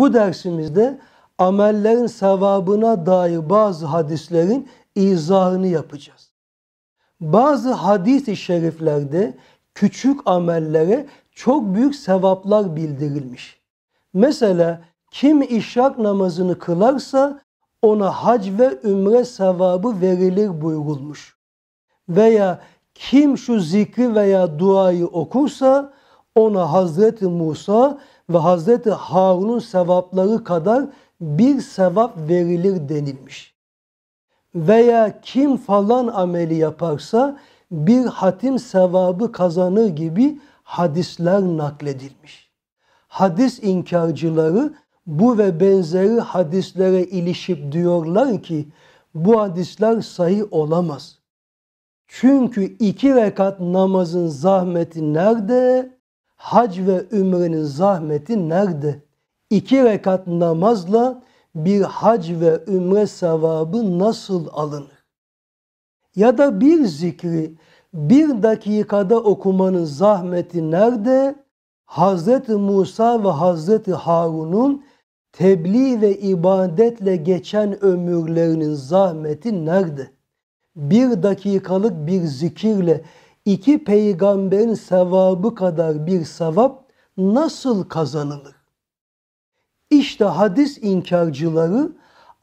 Bu dersimizde amellerin sevabına dair bazı hadislerin izahını yapacağız. Bazı hadis-i şeriflerde küçük amellere çok büyük sevaplar bildirilmiş. Mesela kim işrak namazını kılarsa ona hac ve ümre sevabı verilir buyurulmuş. Veya kim şu zikri veya duayı okursa ona Hazreti Musa ve Hazreti Harun'un sevapları kadar bir sevap verilir denilmiş. Veya kim falan ameli yaparsa bir hatim sevabı kazanır gibi hadisler nakledilmiş. Hadis inkarcıları bu ve benzeri hadislere ilişip diyorlar ki bu hadisler sayı olamaz. Çünkü iki rekat namazın zahmeti nerede? hac ve ümrenin zahmeti nerede? İki rekat namazla bir hac ve ümre sevabı nasıl alınır? Ya da bir zikri bir dakikada okumanın zahmeti nerede? Hazreti Musa ve Hazreti Harun'un tebliğ ve ibadetle geçen ömürlerinin zahmeti nerede? Bir dakikalık bir zikirle iki peygamberin sevabı kadar bir sevap nasıl kazanılır? İşte hadis inkarcıları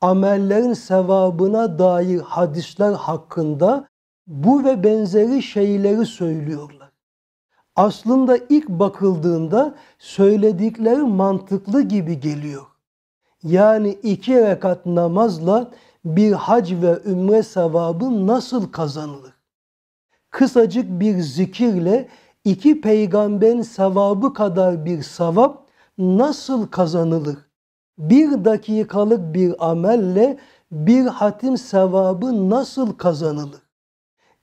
amellerin sevabına dair hadisler hakkında bu ve benzeri şeyleri söylüyorlar. Aslında ilk bakıldığında söyledikleri mantıklı gibi geliyor. Yani iki rekat namazla bir hac ve ümre sevabı nasıl kazanılır? kısacık bir zikirle iki peygamberin sevabı kadar bir sevap nasıl kazanılır? Bir dakikalık bir amelle bir hatim sevabı nasıl kazanılır?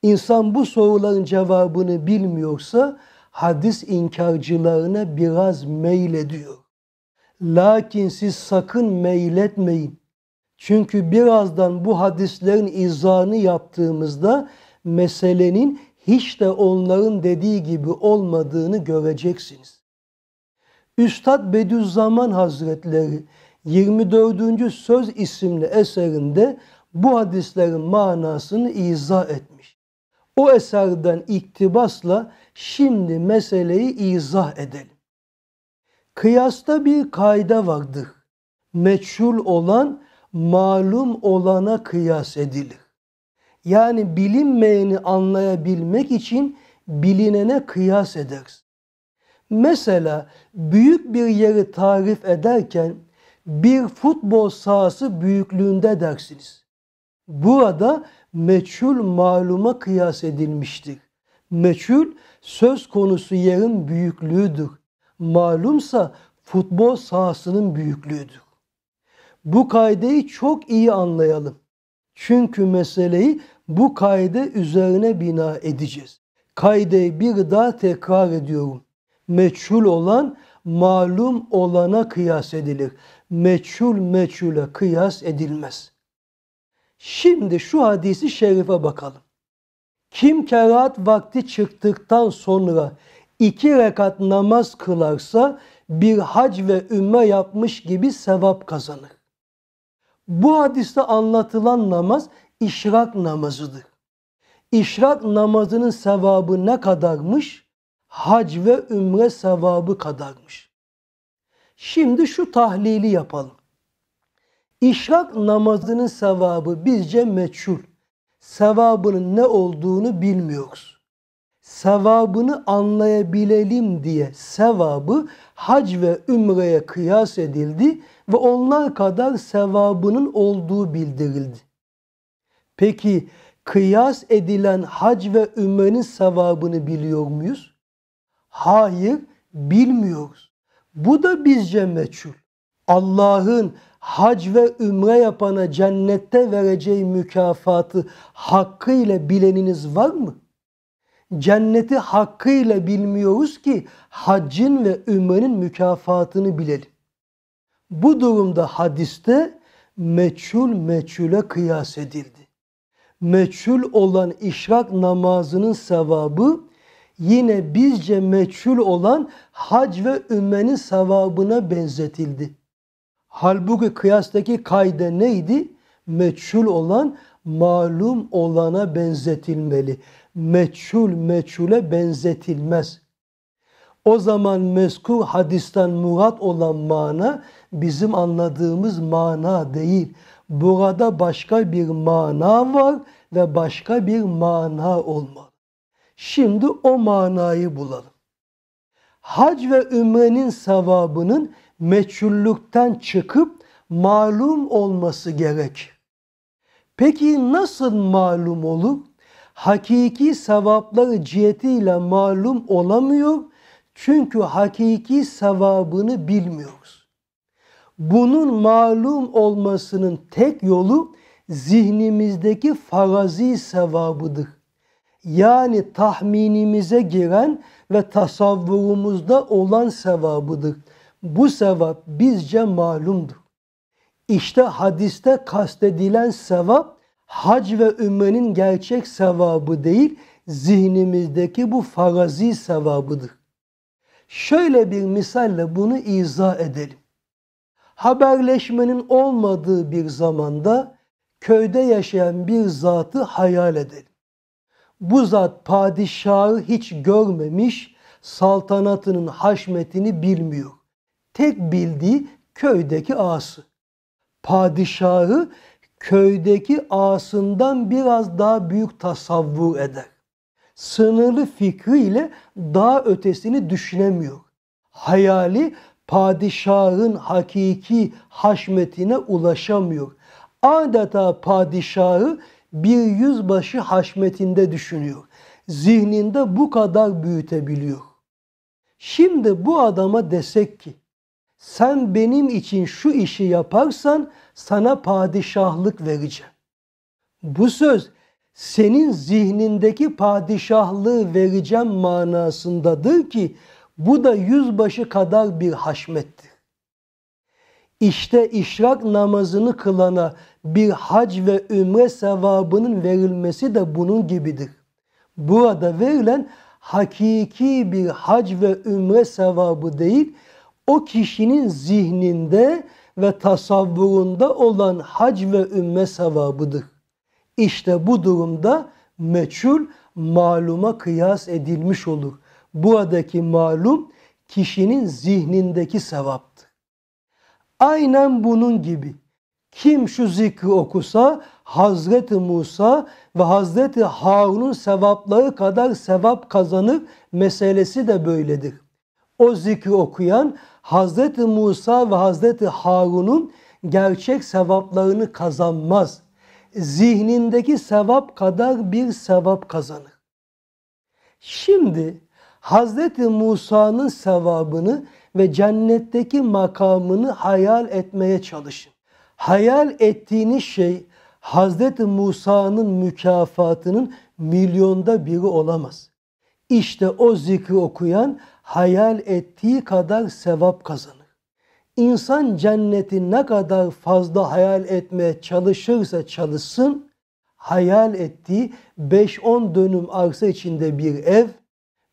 İnsan bu soruların cevabını bilmiyorsa hadis inkarcılarına biraz meylediyor. Lakin siz sakın meyletmeyin. Çünkü birazdan bu hadislerin izanı yaptığımızda meselenin hiç de onların dediği gibi olmadığını göreceksiniz. Üstad Bediüzzaman Hazretleri 24. Söz isimli eserinde bu hadislerin manasını izah etmiş. O eserden iktibasla şimdi meseleyi izah edelim. Kıyasta bir kayda vardır. Meçhul olan malum olana kıyas edilir. Yani bilinmeyeni anlayabilmek için bilinene kıyas ederiz. Mesela büyük bir yeri tarif ederken bir futbol sahası büyüklüğünde dersiniz. Burada meçhul maluma kıyas edilmiştir. Meçhul söz konusu yerin büyüklüğüdür. Malumsa futbol sahasının büyüklüğüdür. Bu kaydeyi çok iyi anlayalım. Çünkü meseleyi bu kaide üzerine bina edeceğiz. Kaideyi bir daha tekrar ediyorum. Meçhul olan malum olana kıyas edilir. Meçhul meçhule kıyas edilmez. Şimdi şu hadisi şerife bakalım. Kim kerahat vakti çıktıktan sonra iki rekat namaz kılarsa bir hac ve ümme yapmış gibi sevap kazanır. Bu hadiste anlatılan namaz işrak namazıdır. İşrak namazının sevabı ne kadarmış? Hac ve ümre sevabı kadarmış. Şimdi şu tahlili yapalım. İşrak namazının sevabı bizce meçhul. Sevabının ne olduğunu bilmiyoruz sevabını anlayabilelim diye sevabı hac ve ümreye kıyas edildi ve onlar kadar sevabının olduğu bildirildi. Peki kıyas edilen hac ve ümrenin sevabını biliyor muyuz? Hayır, bilmiyoruz. Bu da bizce meçhul. Allah'ın hac ve ümre yapana cennette vereceği mükafatı hakkıyla bileniniz var mı? cenneti hakkıyla bilmiyoruz ki haccın ve ümrenin mükafatını bilelim. Bu durumda hadiste meçhul meçhule kıyas edildi. Meçhul olan işrak namazının sevabı yine bizce meçhul olan hac ve ümmenin sevabına benzetildi. Halbuki kıyastaki kayda neydi? Meçhul olan malum olana benzetilmeli meçhul meçhule benzetilmez. O zaman mezkur hadisten murat olan mana bizim anladığımız mana değil. Burada başka bir mana var ve başka bir mana olmalı. Şimdi o manayı bulalım. Hac ve ümrenin sevabının meçhullükten çıkıp malum olması gerek. Peki nasıl malum olur? hakiki sevapları cihetiyle malum olamıyor. Çünkü hakiki sevabını bilmiyoruz. Bunun malum olmasının tek yolu zihnimizdeki farazi sevabıdır. Yani tahminimize giren ve tasavvurumuzda olan sevabıdır. Bu sevap bizce malumdur. İşte hadiste kastedilen sevap hac ve ümmenin gerçek sevabı değil, zihnimizdeki bu farazi sevabıdır. Şöyle bir misalle bunu izah edelim. Haberleşmenin olmadığı bir zamanda köyde yaşayan bir zatı hayal edelim. Bu zat padişahı hiç görmemiş, saltanatının haşmetini bilmiyor. Tek bildiği köydeki ağası. Padişahı köydeki ağasından biraz daha büyük tasavvur eder. Sınırlı fikriyle daha ötesini düşünemiyor. Hayali padişahın hakiki haşmetine ulaşamıyor. Adeta padişahı bir yüzbaşı haşmetinde düşünüyor. Zihninde bu kadar büyütebiliyor. Şimdi bu adama desek ki sen benim için şu işi yaparsan sana padişahlık vereceğim. Bu söz senin zihnindeki padişahlığı vereceğim manasındadır ki bu da yüzbaşı kadar bir haşmettir. İşte işrak namazını kılana bir hac ve ümre sevabının verilmesi de bunun gibidir. Burada verilen hakiki bir hac ve ümre sevabı değil, o kişinin zihninde ve tasavvurunda olan hac ve ümme sevabıdır. İşte bu durumda meçhul maluma kıyas edilmiş olur. Buradaki malum kişinin zihnindeki sevaptır. Aynen bunun gibi kim şu zikri okusa Hazreti Musa ve Hazreti Harun'un sevapları kadar sevap kazanır meselesi de böyledir. O zikri okuyan Hazreti Musa ve Hazreti Harun'un gerçek sevaplarını kazanmaz. Zihnindeki sevap kadar bir sevap kazanır. Şimdi Hazreti Musa'nın sevabını ve cennetteki makamını hayal etmeye çalışın. Hayal ettiğiniz şey Hazreti Musa'nın mükafatının milyonda biri olamaz. İşte o zikri okuyan hayal ettiği kadar sevap kazanır. İnsan cenneti ne kadar fazla hayal etmeye çalışırsa çalışsın, hayal ettiği 5-10 dönüm arsa içinde bir ev,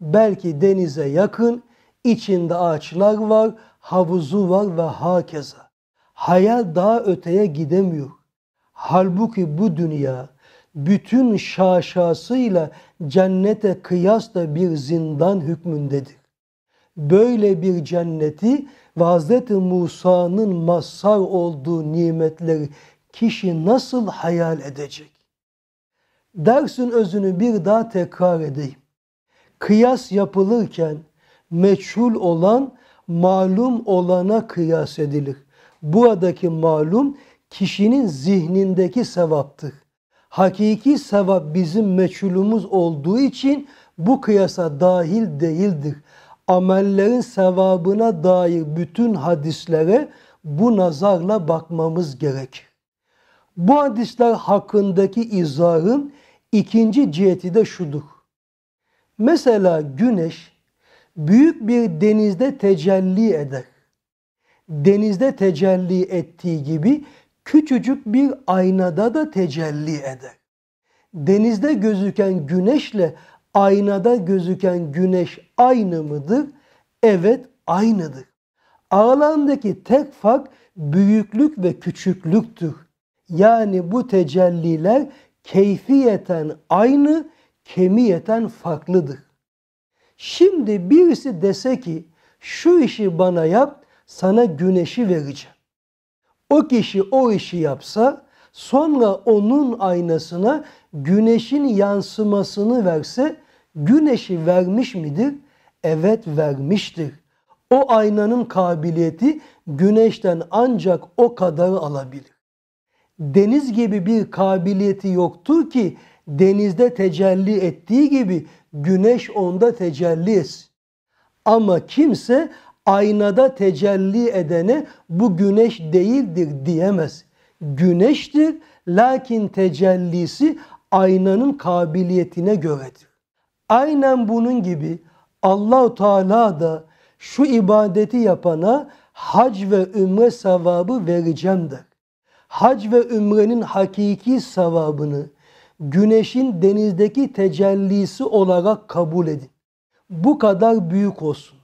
belki denize yakın, içinde ağaçlar var, havuzu var ve hakeza. Hayal daha öteye gidemiyor. Halbuki bu dünya bütün şaşasıyla cennete kıyas da bir zindan hükmündedir. Böyle bir cenneti ve Hz. Musa'nın mazhar olduğu nimetleri kişi nasıl hayal edecek? Dersin özünü bir daha tekrar edeyim. Kıyas yapılırken meçhul olan malum olana kıyas edilir. Buradaki malum kişinin zihnindeki sevaptır. Hakiki sevap bizim meçhulumuz olduğu için bu kıyasa dahil değildir. Amellerin sevabına dair bütün hadislere bu nazarla bakmamız gerek. Bu hadisler hakkındaki izahın ikinci ciheti de şudur. Mesela güneş büyük bir denizde tecelli eder. Denizde tecelli ettiği gibi küçücük bir aynada da tecelli eder. Denizde gözüken güneşle aynada gözüken güneş aynı mıdır? Evet aynıdır. Aralarındaki tek fark büyüklük ve küçüklüktür. Yani bu tecelliler keyfiyeten aynı, kemiyeten farklıdır. Şimdi birisi dese ki şu işi bana yap, sana güneşi vereceğim. O kişi o işi yapsa sonra onun aynasına güneşin yansımasını verse güneşi vermiş midir? Evet vermiştir. O aynanın kabiliyeti güneşten ancak o kadar alabilir. Deniz gibi bir kabiliyeti yoktur ki denizde tecelli ettiği gibi güneş onda tecelli etsin. Ama kimse aynada tecelli edene bu güneş değildir diyemez. Güneştir lakin tecellisi aynanın kabiliyetine göredir. Aynen bunun gibi Allahu Teala da şu ibadeti yapana hac ve ümre sevabı vereceğim der. Hac ve ümrenin hakiki sevabını güneşin denizdeki tecellisi olarak kabul edin. Bu kadar büyük olsun.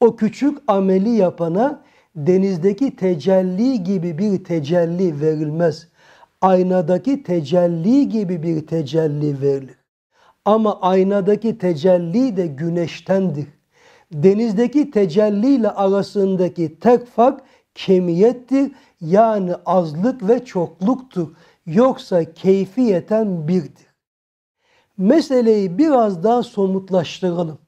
O küçük ameli yapana denizdeki tecelli gibi bir tecelli verilmez. Aynadaki tecelli gibi bir tecelli verilir. Ama aynadaki tecelli de güneştendir. Denizdeki tecelli ile arasındaki tek fark kemiyettir. Yani azlık ve çokluktur. Yoksa keyfiyeten birdir. Meseleyi biraz daha somutlaştıralım.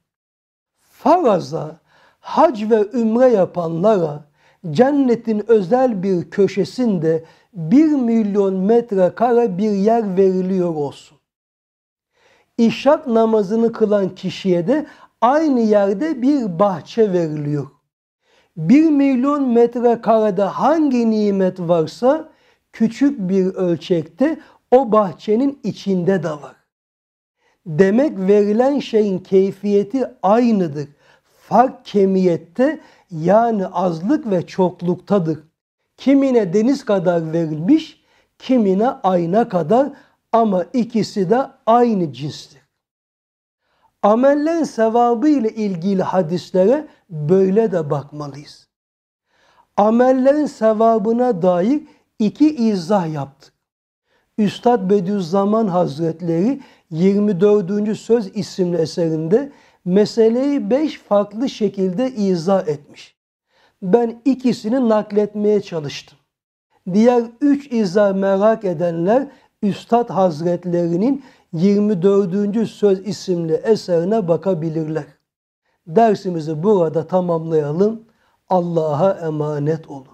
Faraza hac ve ümre yapanlara cennetin özel bir köşesinde 1 milyon metrekare bir yer veriliyor olsun. İşrak namazını kılan kişiye de aynı yerde bir bahçe veriliyor. 1 milyon metrekarede hangi nimet varsa küçük bir ölçekte o bahçenin içinde de var. Demek verilen şeyin keyfiyeti aynıdır fark kemiyette yani azlık ve çokluktadır. Kimine deniz kadar verilmiş, kimine ayna kadar ama ikisi de aynı cinstir. Amellerin sevabı ile ilgili hadislere böyle de bakmalıyız. Amellerin sevabına dair iki izah yaptık. Üstad Bediüzzaman Hazretleri 24. Söz isimli eserinde meseleyi beş farklı şekilde izah etmiş. Ben ikisini nakletmeye çalıştım. Diğer üç izah merak edenler Üstad Hazretlerinin 24. Söz isimli eserine bakabilirler. Dersimizi burada tamamlayalım. Allah'a emanet olun.